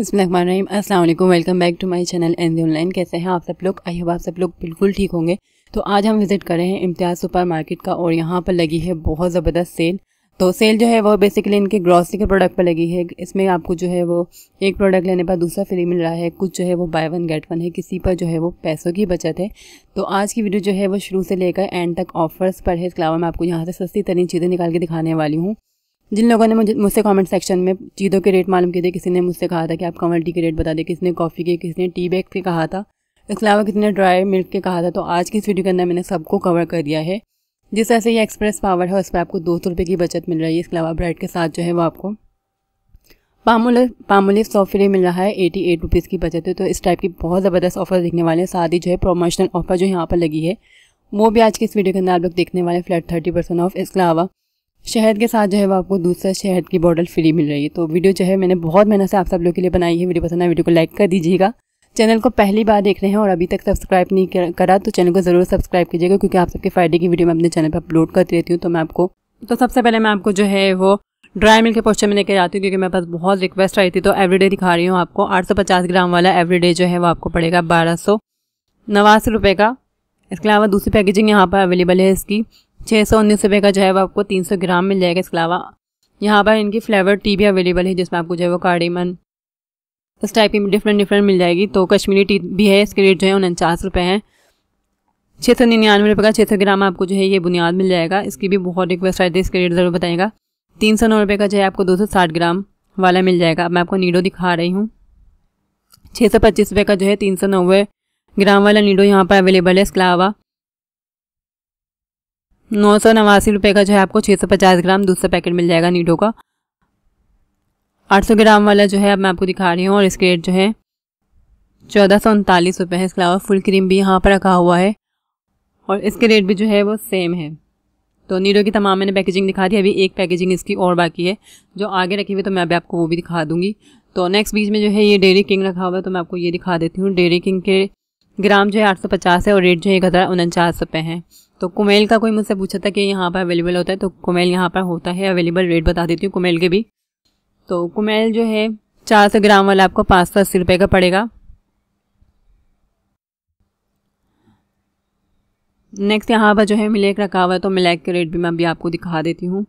अस्सलाम वालेकुम welcome back to my channel N online कैसे हैं आप सब लोग आई होप आप सब लोग बिल्कुल ठीक होंगे तो आज हम विज़िट कर रहे हैं इम्तियाज़ सुपर मार्केट का और यहाँ पर लगी है बहुत ज़बरदस्त सेल तो सेल जो है वो बेसिकली इनके ग्रॉसरी के प्रोडक्ट पर लगी है इसमें आपको जो है वो एक प्रोडक्ट लेने पर दूसरा फ्री मिल रहा है कुछ जो है वो बाय वन गेट वन है किसी पर जो है वो पैसों की बचत है तो आज की वीडियो जो है वो शुरू से लेकर एंड तक ऑफर्स पर है इसके अलावा मैं आपको यहाँ से सस्ती तरीन चीज़ें निकाल के दिखाने वाली हूँ जिन लोगों ने मुझे मुझसे कमेंट सेक्शन में चीज़ों के रेट मालूम किए थे किसी ने मुझसे कहा था कि आप कमल टी के रेट बता दें किसी ने कॉफ़ी के किसी ने टी बैग के कहा था इसके अलावा किसी ने ड्राई मिल्क के कहा था तो आज की इस वीडियो के अंदर मैंने सबको कवर कर दिया है जिस तरह से ये एक्सप्रेस पावर है उस पर आपको दो सौ रुपये की बचत मिल रही है इसके अलावा ब्रेड के साथ जो है वो आपको पामोलिव पामोलिव सौ मिल रहा है एटी एट रुपीज़ की बचत है तो इस टाइप की बहुत ज़बरदस्त ऑफर देखने वाले हैं साथ ही जो है प्रोमोशनल ऑफर जो यहाँ पर लगी है वो भी आज की इस वीडियो के अंदर आप लोग देखने वाले फ्लैट थर्टी परसेंट ऑफ इसके अलावा शहद के साथ जो है वो आपको दूसरा शहद की बॉटल फ्री मिल रही है तो वीडियो जो है मैंने बहुत मेहनत से आप सब लोग के लिए बनाई है वीडियो पसंद है वीडियो को लाइक कर दीजिएगा चैनल को पहली बार देख रहे हैं और अभी तक सब्सक्राइब नहीं करा तो चैनल को ज़रूर सब्सक्राइब कीजिएगा क्योंकि आप सबके फ्राइडे की वीडियो मैं अपने चैनल पर अपलोड करती रहती हूँ तो मैं आपको तो सबसे पहले मैं आपको जो है वो ड्राई मिल्क के पोस्टर में लेकर आती हूँ क्योंकि मेरे पास बहुत रिक्वेस्ट आई थी तो एवरीडे दिखा रही हूँ आपको 850 ग्राम वाला एवरीडे जो है वो आपको पड़ेगा बारह सौ नवासी रुपये का इसके अलावा दूसरी पैकेजिंग यहाँ पर अवेलेबल है इसकी छः सौ उन्नीस रुपये का जो है वो आपको तीन सौ ग्राम मिल जाएगा इसके अलावा यहाँ पर इनकी फ्लेवर टी भी अवेलेबल है जिसमें आपको जो है वो कार्डेमन इस टाइप की डिफरेंट डिफरेंट मिल जाएगी तो कश्मीरी टी भी है इसके रेट जो है उनचास रुपये हैं छः सौ निन्यानवे रुपये का छः सौ ग्राम आपको जो है ये बुनियाद मिल जाएगा इसकी भी बहुत रिक्वेस्ट आई थी इसके रेट ज़रूर बताएगा तीन सौ नौ रुपये का जो है आपको दो सौ साठ ग्राम वाला मिल जाएगा मैं आपको नीडो दिखा रही हूँ छः सौ पच्चीस रुपये का जो है तीन सौ नब्बे ग्राम वाला नीडो यहाँ पर अवेलेबल है इसके अलावा नौ सौ नवासी रुपये का जो है आपको छः सौ पचास ग्राम दूसरा पैकेट मिल जाएगा नीडो का आठ सौ ग्राम वाला जो है अब मैं आपको दिखा रही हूँ और इसके रेट जो है चौदह सौ उनतालीस रुपये है इसके अलावा फुल क्रीम भी यहाँ पर रखा हुआ है और इसके रेट भी जो है वो सेम है तो नीडो की तमाम मैंने पैकेजिंग दिखा दी अभी एक पैकेजिंग इसकी और बाकी है जो आगे रखी हुई तो मैं अभी आपको वो भी दिखा दूँगी तो नेक्स्ट बीच में जो है ये डेरी किंग रखा हुआ है तो मैं आपको ये दिखा देती हूँ डेरी किंग के ग्राम जो है आठ सौ पचास है और रेट जो है एक हज़ार उनचास रुपये हैं तो कुमेल का कोई मुझसे पूछा था कि यहाँ पर अवेलेबल होता है तो कुमेल यहाँ पर होता है अवेलेबल रेट बता देती हूँ कुमेल के भी तो कुमेल जो है चार सौ ग्राम वाला आपको पाँच सौ अस्सी रुपये का पड़ेगा नेक्स्ट यहाँ पर जो है मिलेक रखा हुआ है तो मिलेक के रेट भी मैं अभी आपको दिखा देती हूँ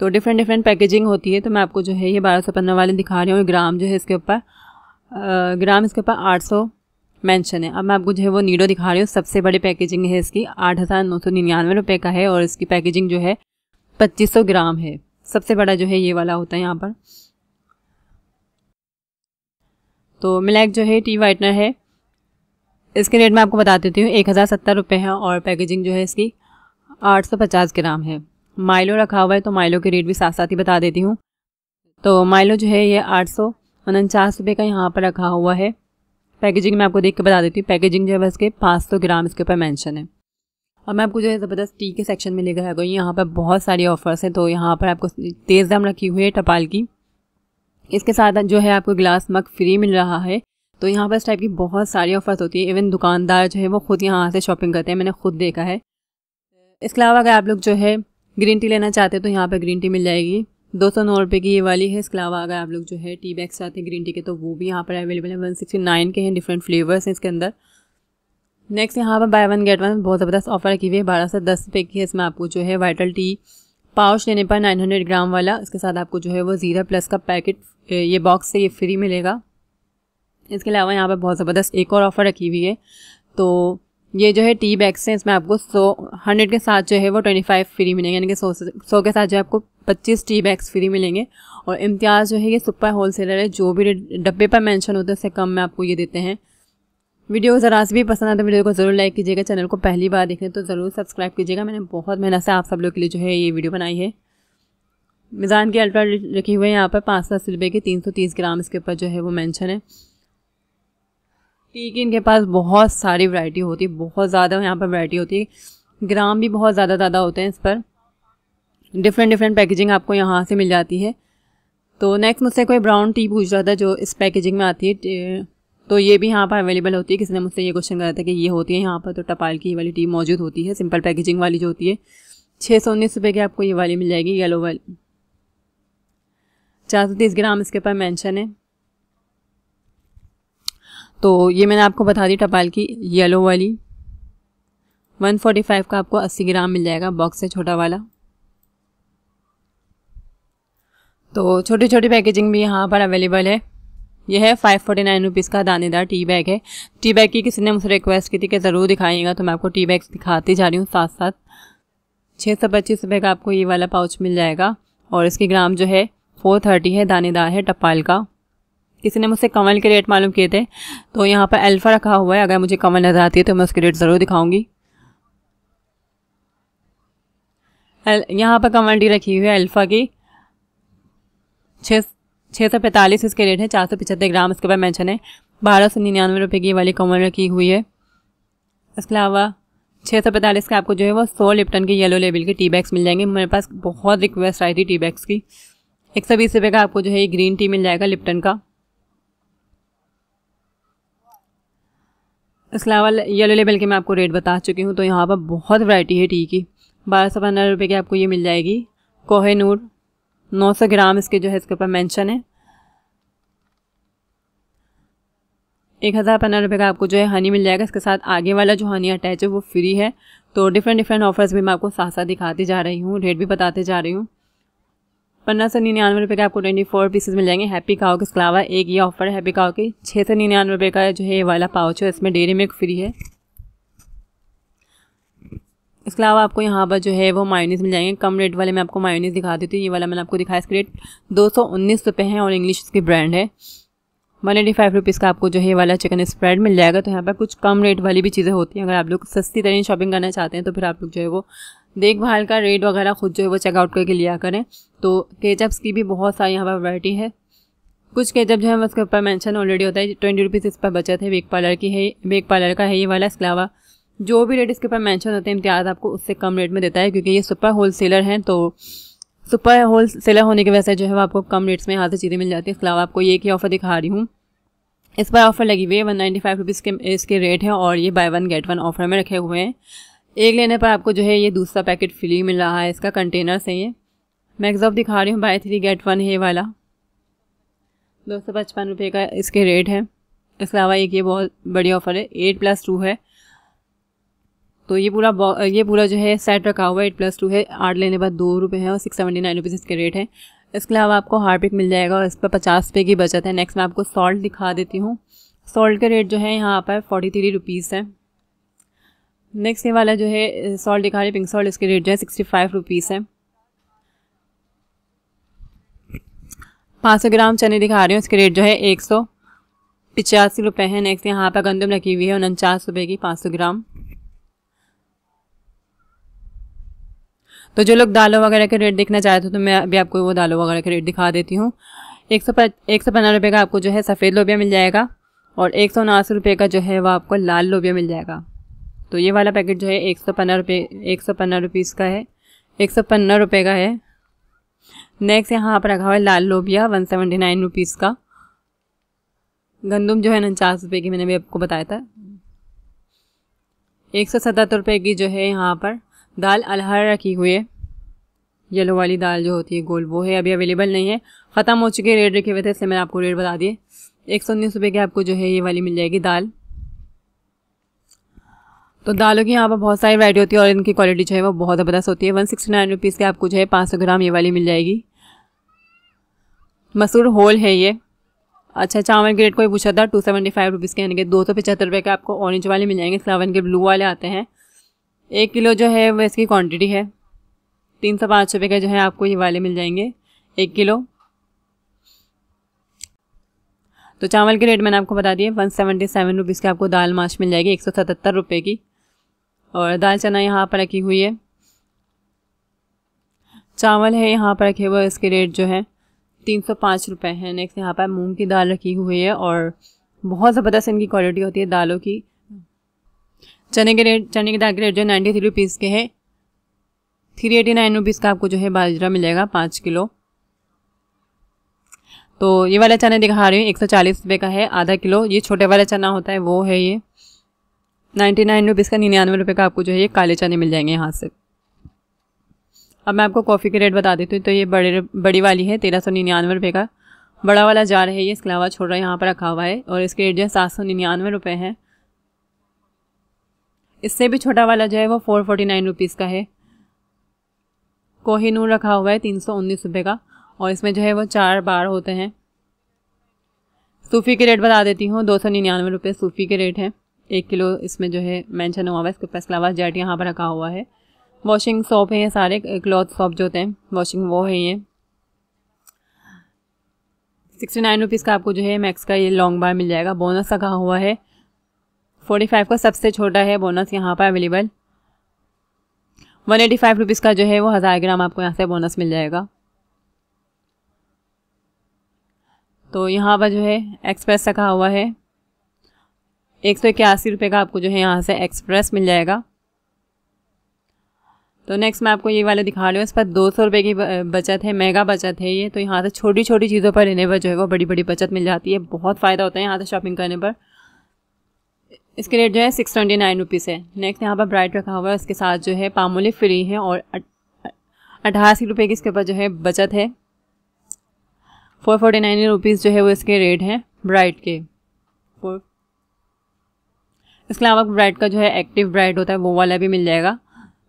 तो डिफरेंट डिफरेंट पैकेजिंग होती है तो मैं आपको जो है ये बारह सौ पंद्रह वाले दिखा रही हूँ ग्राम जो है इसके ऊपर ग्राम इसके ऊपर आठ सौ मेंशन है अब मैं आपको जो है वो नीडो दिखा रही हूँ सबसे बड़ी पैकेजिंग है इसकी आठ हज़ार नौ सौ निन्यानवे रुपये का है और इसकी पैकेजिंग जो है पच्चीस सौ ग्राम है सबसे बड़ा जो है ये वाला होता है यहाँ पर तो मिलैक जो है टी वाइटनर है इसके रेट मैं आपको बता देती हूँ एक हज़ार सत्तर रुपये है और पैकेजिंग जो है इसकी आठ सौ पचास ग्राम है माइलो रखा हुआ है तो माइलो के रेट भी साथ साथ ही बता देती हूँ तो माइलो जो है ये आठ सौ उनचास रुपये का यहाँ पर रखा हुआ है पैकेजिंग मैं आपको देख के बता देती हूँ पैकेजिंग जो है इसके पाँच सौ ग्राम इसके ऊपर मैंशन है और मैं आपको जो है ज़बरदस्त टी के सेक्शन में लेकर आ गई यहाँ पर बहुत सारी ऑफर्स हैं तो यहाँ पर आपको तेज़ दाम रखी हुई है टपाल की इसके साथ जो है आपको ग्लास मग फ्री मिल रहा है तो यहाँ पर इस टाइप की बहुत सारी ऑफर्स होती है इवन दुकानदार जो है वो खुद यहाँ से शॉपिंग करते हैं मैंने खुद देखा है इसके अलावा अगर आप लोग जो है ग्रीन टी लेना चाहते हैं तो यहाँ पर ग्रीन टी मिल जाएगी दो सौ नौ रुपये की ये वाली है इसके अलावा अगर आप लोग जो है टी बैग्स चाहते हैं ग्रीन टी के तो वो भी यहाँ पर अवेलेबल है वन सिक्सटी नाइन के हैं डिफरेंट फ्लेवर्स हैं इसके अंदर नेक्स्ट यहाँ पर बाय वन गेट वन बहुत ज़बरदस्त ऑफर रखी हुई है बारह सौ दस रुपये की है इसमें आपको जो है वाइटल टी पाउच लेने पर नाइन हंड्रेड ग्राम वाला इसके साथ आपको जो है वो ज़ीरा प्लस का पैकेट ये बॉक्स से ये फ्री मिलेगा इसके अलावा यहाँ पर बहुत ज़बरदस्त एक और ऑफ़र रखी हुई है तो ये जो है टी बैग्स हैं इसमें आपको सौ हंड्रेड के साथ जो है वो ट्वेंटी फाइव फ्री मिलेंगे यानी कि सौ सौ के साथ जो है आपको पच्चीस टी बैग्स फ्री मिलेंगे और इम्तियाज़ जो है ये सुपर होल सेलर है जो भी डब्बे पर मेंशन होते हैं उससे कम में आपको ये देते हैं वीडियो ज़रा भी पसंद आता तो है वीडियो को ज़रूर लाइक कीजिएगा चैनल को पहली बार देखें तो ज़रूर सब्सक्राइब कीजिएगा मैंने बहुत मेहनत से आप सब लोग के लिए जो है ये वीडियो बनाई है मिज़ान के अल्ट्रा रखे हुए हैं यहाँ पर पाँच सौ अस्सी रुपये के तीन सौ तीस ग्राम इसके ऊपर जो है वो मैंशन है टी की इनके पास बहुत सारी वैरायटी होती है बहुत ज़्यादा यहाँ पर वैरायटी होती है ग्राम भी बहुत ज़्यादा ज़्यादा होते हैं इस पर डिफरेंट डिफरेंट पैकेजिंग आपको यहाँ से मिल जाती है तो नेक्स्ट मुझसे कोई ब्राउन टी पूछ रहा था जो इस पैकेजिंग में आती है तो ये भी यहाँ पर अवेलेबल होती है किसी ने मुझसे ये क्वेश्चन करा था कि ये होती है यहाँ पर तो टपाल की वाली टी मौजूद होती है सिंपल पैकेजिंग वाली जो होती है छः सौ उन्नीस रुपये की आपको ये वाली मिल जाएगी येलो वाली चार सौ तीस ग्राम इसके पर मैंशन है तो ये मैंने आपको बता दी टपाल की येलो वाली 145 का आपको 80 ग्राम मिल जाएगा बॉक्स से छोटा वाला तो छोटी छोटी पैकेजिंग भी यहाँ पर अवेलेबल है यह है फाइव फोर्टी नाइन रुपीज़ का दानेदार टी बैग है टी बैग की किसी ने मुझसे रिक्वेस्ट की थी कि ज़रूर दिखाइएगा तो मैं आपको टी बैग दिखाती जा रही हूँ साथ साथ छः सौ पच्चीस रुपये का आपको ये वाला पाउच मिल जाएगा और इसकी ग्राम जो है फोर थर्टी है दानेदार है टपाल का किसी ने मुझसे कमल के रेट मालूम किए थे तो यहाँ पर अल्फ़ा रखा हुआ है अगर मुझे कमल नज़र आती है तो मैं उसके रेट ज़रूर दिखाऊँगी यहाँ पर कमल डी रखी हुई है अल्फ़ा की छः छः सौ पैंतालीस इसके रेट है चार सौ पचहत्तर ग्राम इसके बाद मैंशन है बारह सौ निन्यानवे रुपये की वाली कमल रखी हुई है इसके अलावा छः सौ पैंतालीस का आपको जो है वो सौ लिप्टन के येलो लेबल के टी बैग्स मिल जाएंगे मेरे पास बहुत रिक्वेस्ट आई थी टी बैग्स की एक सौ बीस रुपये का आपको जो है ग्रीन टी मिल जाएगा लिप्टन का इसके अलावा येलो लेबल के मैं आपको रेट बता चुकी हूँ तो यहाँ पर बहुत वैरायटी है टी की बारह सौ पंद्रह रुपये की आपको ये मिल जाएगी कोहे नूर नौ सौ ग्राम इसके जो है इसके ऊपर मेंशन है एक हज़ार पंद्रह रुपये का आपको जो है हनी मिल जाएगा इसके साथ आगे वाला जो हनी अटैच है वो फ्री है तो डिफरेंट डिफरेंट ऑफर्स भी मैं आपको साथ साथ दिखाती जा रही हूँ रेट भी बताते जा रही हूँ पंद्रह सौ निन्यानवे रुपये के आपको ट्वेंटी फोर पीसेज मिल जाएंगे हैप्पी काओ के इसके अलावा एक ये ऑफर हैप्पी काओ के छः सौ निन्यानवे रुपये का जो है ये वाला पाउच है इसमें डेरी मिल्क फ्री है इसके अलावा आपको यहाँ पर जो है वो मायोनीस मिल जाएंगे कम रेट वाले मैं आपको मायोनीस दिखा देती हूँ ये वाला मैंने आपको दिखाया इसके रेट दो सौ उन्नीस रुपये है और इंग्लिश इसकी ब्रांड है वन एटी फाइव रुपीज़ का आपको जो है वाला चिकन स्प्रेड मिल जाएगा तो यहाँ पर कुछ कम रेट वाली भी चीज़ें होती हैं अगर आप लोग सस्ती तरीन शॉपिंग करना चाहते हैं तो फिर आप लोग जो है वो देखभाल का रेट वगैरह खुद जो है वो चेकआउट करके लिया करें तो केचप्स की भी बहुत सारी यहाँ पर वैरायटी है कुछ केचअप जो है उसके ऊपर मेंशन ऑलरेडी होता है ट्वेंटी रुपीज़ इस पर बचत है बेक पार्लर की है बेक पार्लर का है ये वाला इसके अलावा जो भी रेट इसके ऊपर मैंशन होते हैं इम्तियाज़ आपको उससे कम रेट में देता है क्योंकि ये सुपर होल सेलर हैं तो सुपर होल सेलर होने की वजह से जो है आपको कम रेट्स में यहाँ से चीज़ें मिल जाती है इसके अलावा आपको ये की ऑफ़र दिखा रही हूँ इस पर ऑफ़र लगी हुई है वन नाइन्टी फाइव रुपीज़ के इसके रेट है और ये buy one get one offer में रखे हुए हैं एक लेने पर आपको जो है ये दूसरा पैकेट फ्री मिल रहा है इसका कंटेनर से ये मैं एक दिखा रही हूँ बाय थ्री गेट वन है वाला दो सौ पचपन रुपये का इसके रेट है इसके अलावा एक ये बहुत बढ़िया ऑफ़र है एट प्लस टू है तो ये पूरा ये पूरा जो है सेट रखा हुआ है एट प्लस टू है आठ लेने पर दो रुपये है और सिक्स सेवेंटी नाइन रुपीज़ इसके रेट है इसके अलावा आपको हार्पिक मिल जाएगा और इस पर पचास रुपये की बचत है नेक्स्ट मैं आपको सॉल्ट दिखा देती हूँ सॉल्ट के रेट जो है यहाँ पर फोर्टी थ्री रुपीज़ है नेक्स्ट ये वाला जो है सॉल्ट दिखा रहे पिंक सॉल्ट इसके रेट जो है सिक्सटी फाइव रुपीज़ है पाँच सौ ग्राम चने दिखा रही हूँ इसके रेट जो है एक सौ पिचासी रुपये है नेक्स्ट यहाँ पर गंदम रखी हुई है उनचास रुपये की पाँच सौ ग्राम तो जो लोग दालों वगैरह के रेट देखना चाहते हो तो मैं अभी आपको वो दालों वगैरह के रेट दिखा देती हूँ एक सौ एक सौ पंद्रह रुपये का आपको जो है सफ़ेद लोबिया मिल जाएगा और एक सौ उनासी रुपये का जो है वह आपको लाल लोबिया मिल जाएगा तो ये वाला पैकेट जो है एक सौ पंद्रह रुपये एक सौ पंद्रह रुपीज़ का है एक सौ पंद्रह रुपये का है नेक्स्ट यहाँ पर रखा हुआ है लाल लोबिया वन सेवेंटी नाइन रुपीज़ का गंदम जो है उनचास रुपये की मैंने भी आपको बताया था एक सौ सतहत्तर रुपये की जो है यहाँ पर दाल अलहर रखी हुई है येलो वाली दाल जो होती है गोल वो है अभी अवेलेबल नहीं है ख़त्म हो चुके रेट रखे हुए थे इससे मैंने आपको रेट बता दिए एक सौ उन्नीस रुपये की आपको जो है ये वाली मिल जाएगी दाल तो दालों की यहाँ पर बहुत सारी वैरायटी होती है और इनकी क्वालिटी जो है वो बहुत ज़बरदस्त होती है वन सिक्सटी नाइन रुपीज़ की आपको जो है पाँच सौ ग्राम ये वाली मिल जाएगी मसूर होल है ये अच्छा चावल के रेट कोई पूछा था टू सेवेंटी फाइव रुपीज़ के यानी कि दो सौ पचहत्तर रुपये के आपको ऑरेंज वाले मिल जाएंगे सेवन के ब्लू वाले आते हैं एक किलो जो है वह इसकी क्वान्टिटी है तीन सौ पाँच रुपये के जो है आपको ये वाले मिल जाएंगे एक किलो तो चावल के रेट मैंने आपको बता दिए वन सेवेंटी सेवन रुपीज़ की आपको दाल माछ मिल जाएगी एक सौ सतहत्तर रुपये की और दाल चना यहाँ पर रखी हुई है चावल है यहाँ पर रखे हुए इसके रेट जो है तीन सौ पाँच रुपये है नेक्स्ट यहाँ पर मूंग की दाल रखी हुई है और बहुत ज़बरदस्त इनकी क्वालिटी होती है दालों की चने के रेट चने की दाल के रेट जो है नाइन्टी थ्री रुपीज़ के है थ्री एटी नाइन रुपीज़ का आपको जो है बाजरा मिलेगा पाँच किलो तो ये वाला चना दिखा रही हूँ एक सौ चालीस रुपये का है आधा किलो ये छोटे वाला चना होता है वो है ये नाइन्टी नाइन रुपीज़ का निन्यानवे रुपये का आपको जो है ये काले चने मिल जाएंगे यहाँ से अब मैं आपको कॉफ़ी के रेट बता देती हूँ तो ये बड़े बड़ी वाली है तेरह सौ निन्यानवे रुपये का बड़ा वाला जार है ये इसके अलावा छोटा यहाँ पर रखा हुआ है और इसके रेट जो है सात सौ निन्यानवे रुपये है इससे भी छोटा वाला जो है वो फोर फोर्टी नाइन रुपीज़ का है कोहिनूर रखा हुआ है तीन सौ उन्नीस रुपये का और इसमें जो है वो चार बार होते हैं सूफ़ी के रेट बता देती हूँ दो सौ निन्यानवे रुपये सूफ़ी के रेट हैं एक किलो इसमें जो है मेंशन हुआ हुआ है इसके ऊपर अलावा जेट यहाँ पर रखा हुआ है वॉशिंग सॉप है ये सारे क्लॉथ सॉप जो होते हैं वॉशिंग वो है ये सिक्सटी नाइन रुपीज़ का आपको जो है मैक्स का ये लॉन्ग बार मिल जाएगा बोनस रखा हुआ है फोर्टी फाइव का सबसे छोटा है बोनस यहाँ पर available one eighty five rupees का जो है वो हज़ार ग्राम आपको यहाँ से बोनस मिल जाएगा तो यहाँ पर जो है एक्सप्रेस रखा हुआ है एक सौ इक्यासी रुपये का आपको जो है यहाँ से एक्सप्रेस मिल जाएगा तो नेक्स्ट मैं आपको ये वाला दिखा रही हूँ इस पर दो सौ रुपये की बचत है मेगा बचत है ये तो यहाँ से छोटी छोटी चीज़ों पर लेने पर जो है वो बड़ी बड़ी बचत मिल जाती है बहुत फ़ायदा होता है यहाँ से शॉपिंग करने पर इसके रेट जो है सिक्स ट्वेंटी नाइन रुपीज़ है नेक्स्ट यहाँ पर ब्राइट रखा हुआ है इसके साथ जो है पामोली फ्री है और अठासी रुपये की इसके ऊपर जो है बचत है फोर फोर्टी नाइन रुपीज़ जो है वो इसके रेट हैं ब्राइट के फोर इसके अलावा ब्रेड का जो है एक्टिव ब्राइड होता है वो वाला भी मिल जाएगा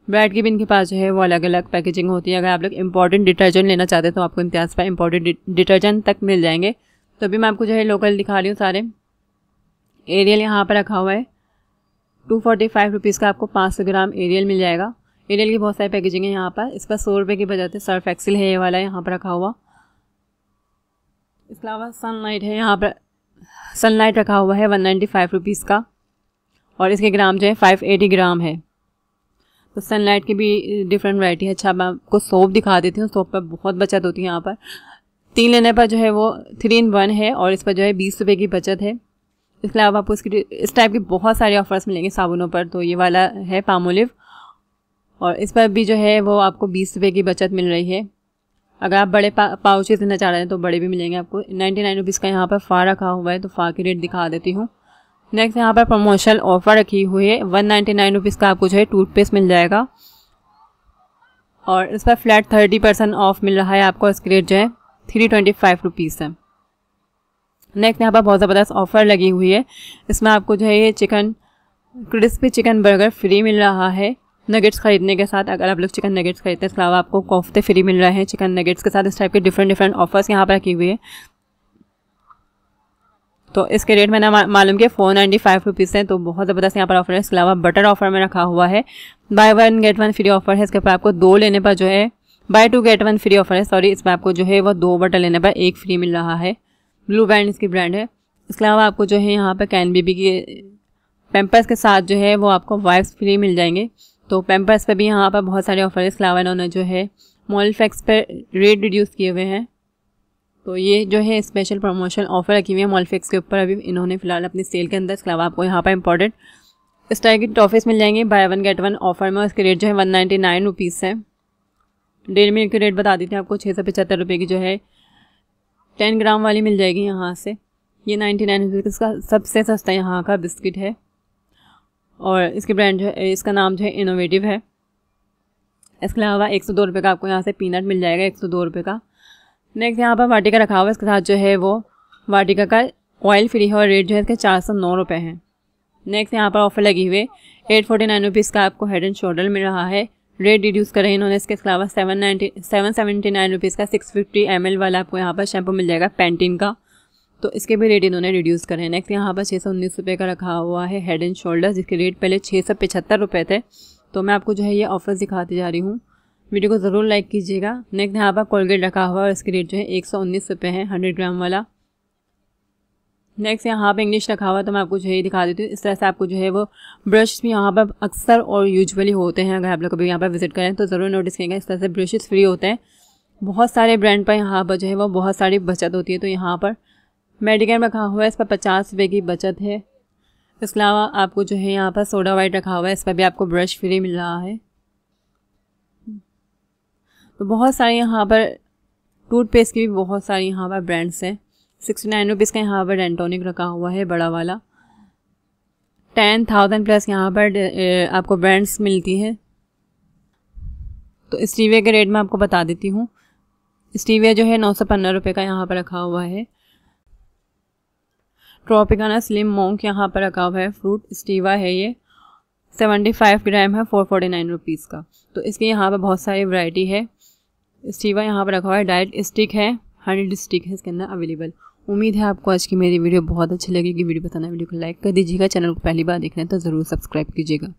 ब्रेड की भी इनके पास जो है वो अलग अलग पैकेजिंग होती है अगर आप लोग इंपॉर्टेंट डिटर्जेंट लेना चाहते हैं तो आपको इम्तियाज पर इम्पॉर्टेंट डिटर्जेंट तक मिल जाएंगे तो अभी मैं आपको जो है लोकल दिखा रही हूँ सारे एरियल यहाँ पर रखा हुआ है टू फोर्टी फाइव रुपीज़ का आपको पाँच सौ ग्राम एरियल मिल जाएगा एरियल की बहुत सारी पैकेजिंग है यहाँ पर इस पर सौ रुपये की बजाय सर्फ तो एक्सिल है ये वाला यहाँ पर रखा हुआ इसके अलावा सनलाइट है यहाँ पर सनलाइट रखा हुआ है वन नाइन्टी फाइव रुपीज़ का और इसके ग्राम जो है फाइव एटी ग्राम है तो सनलाइट की भी डिफरेंट वैरायटी है अच्छा मैं आपको सोप दिखा देती हूँ सोप पर बहुत बचत होती है यहाँ पर तीन लेने पर जो है वो थ्री इन वन है और इस पर जो है बीस रुपये की बचत है इसके अलावा आपको इसकी इस टाइप के बहुत सारे ऑफर्स मिलेंगे साबुनों पर तो ये वाला है पामोलिव और इस पर भी जो है वो आपको बीस रुपये की बचत मिल रही है अगर आप बड़े पा, पाउचेज लेना चाह रहे हैं तो बड़े भी मिलेंगे आपको नाइन्टी नाइन रुपीज़ का यहाँ पर फ़ा रखा हुआ है तो फ़ा की रेट दिखा देती हूँ नेक्स्ट यहाँ पर प्रमोशनल ऑफर रखी हुई है वन नाइन्टी नाइन रुपीज़ का आपको जो है टूथपेस्ट मिल जाएगा और इस पर फ्लैट थर्टी परसेंट ऑफ मिल रहा है आपको इसके रेट जो है थ्री ट्वेंटी फाइव रुपीज़ है नेक्स्ट यहाँ पर बहुत ज़बरदस्त ऑफर लगी हुई है इसमें आपको जो है ये chicken crispy chicken burger free मिल रहा है नगेट्स खरीदने के साथ अगर आप लोग चिकन नगेट्स खरीदते हैं इसके अलावा आपको कोफ्ते फ्री मिल रहे हैं चिकन नगेट्स के साथ इस टाइप के डिफरेंट डिफरेंट ऑफर्स यहाँ पर रखी हुई है तो इसके रेट मैंने मालूम किया फोर नाइन्टी फाइव रुपीज़ हैं तो बहुत ज़बरदस्त यहाँ पर ऑफर है इसके अलावा बटर ऑफर में रखा हुआ है buy one get one free offer है इसके ऊपर आपको दो लेने पर जो है buy two get one free offer है सॉरी इसमें आपको जो है वो दो बटर लेने पर एक फ्री मिल रहा है ब्लू बैंड इसकी ब्रांड है इसके अलावा आपको जो है यहाँ पर कैन बीबी के पेम्पर्स के साथ जो है वो आपको वाइप्स फ्री मिल जाएंगे तो पेम्पर्स पर भी यहाँ पर बहुत सारे ऑफर है इसके अलावा इन्होंने जो है मॉल फैक्स पर रेट रिड्यूस किए हुए हैं तो ये जो है स्पेशल प्रमोशन ऑफर रखी हुई है मॉलफिक्स के ऊपर अभी इन्होंने फ़िलहाल अपनी सेल के अंदर इसके अलावा आपको यहाँ पर इंपॉर्टेंट इस टाइप की टॉफिस मिल जाएंगे buy one get one offer में उसके रेट जो है वन नाइन्टी नाइन रुपीज़ है डेढ़ मिनट के रेट बता देते हैं आपको छः सौ पचहत्तर रुपये की जो है टेन ग्राम वाली मिल जाएगी यहाँ से ये नाइन्टी नाइन रुपीज़ का सबसे सस्ता यहाँ का बिस्किट है और इसके ब्रांड जो है इसका नाम जो है इनोवेटिव है इसके अलावा एक सौ दो रुपये का आपको यहाँ से पीनट मिल जाएगा एक सौ दो रुपये का नेक्स्ट यहाँ पर वाटिका रखा हुआ है इसके साथ जो है वो वाटिका का ऑयल फ्री है और रेट जो है इसके चार सौ नौ रुपये है नेक्स्ट यहाँ पर ऑफर लगी हुई एट फोर्टी नाइन रुपीज़ का आपको हेड एंड शोल्डर मिल रहा है रेट रिड्यूस करें इन्होंने इसके अलावा seven ninety seven seventy nine rupees का सिक्स फिफ्टी एम एल वाला आपको यहाँ पर शैम्पू मिल जाएगा पेंटिन का तो इसके भी रेट इन्होंने रिड्यूस करे हैं नेक्स्ट यहाँ पर छः सौ उन्नीस रुपये का रखा हुआ है हेड एंड शोल्डर जिसके रेट पहले छः सौ पचहत्तर रुपये थे तो मैं आपको जो है ये ऑफर्स दिखाती जा रही हूँ वीडियो को ज़रूर लाइक कीजिएगा नेक्स्ट यहाँ पर कोलगेट रखा हुआ है और रेट जो है एक सौ उन्नीस रुपये है हंड्रेड ग्राम वाला नेक्स्ट यहाँ पर इंग्लिश रखा हुआ है तो मैं आपको जो है दिखा देती हूँ इस तरह से आपको जो है वो ब्रश भी यहाँ पर अक्सर और यूजुअली होते हैं अगर आप लोग कभी यहाँ पर विजिट करें तो ज़रूर नोटिस करेंगे इस तरह से ब्रशेस फ्री होते हैं बहुत सारे ब्रांड पर यहाँ पर जो है वो बहुत सारी बचत होती है तो यहाँ पर मेडिकेम रखा हुआ है इस पर पचास रुपये की बचत है इसके अलावा आपको जो है यहाँ पर सोडा वाइट रखा हुआ है इस पर भी आपको ब्रश फ्री मिल रहा है तो बहुत सारे यहाँ पर टूथपेस्ट के भी बहुत सारे यहाँ पर ब्रांड्स हैं सिक्सटी नाइन रुपीज़ का यहाँ पर डेंटोनिक रखा हुआ है बड़ा वाला टेन थाउजेंड प्लस यहाँ पर आपको ब्रांड्स मिलती है तो स्टीविया के रेट मैं आपको बता देती हूँ स्टीविया जो है नौ सौ पंद्रह रुपये का यहाँ पर रखा हुआ है ट्रॉपिकाना स्लिम मोंक यहाँ पर रखा हुआ है फ्रूट स्टीवा है ये सेवेंटी फाइव ग्राम है फोर फोर्टी नाइन रुपीज़ का तो इसके यहाँ पर बहुत सारी वैरायटी है स्टीवा यहाँ पर रखा हुआ है डायरेक्ट स्टिक है हंड्रेड स्टिक है इसके अंदर अवेलेबल उम्मीद है आपको आज की मेरी वीडियो बहुत अच्छी लगेगी वीडियो पसंद है वीडियो को लाइक कर दीजिएगा चैनल को पहली बार देखना है तो ज़रूर सब्सक्राइब कीजिएगा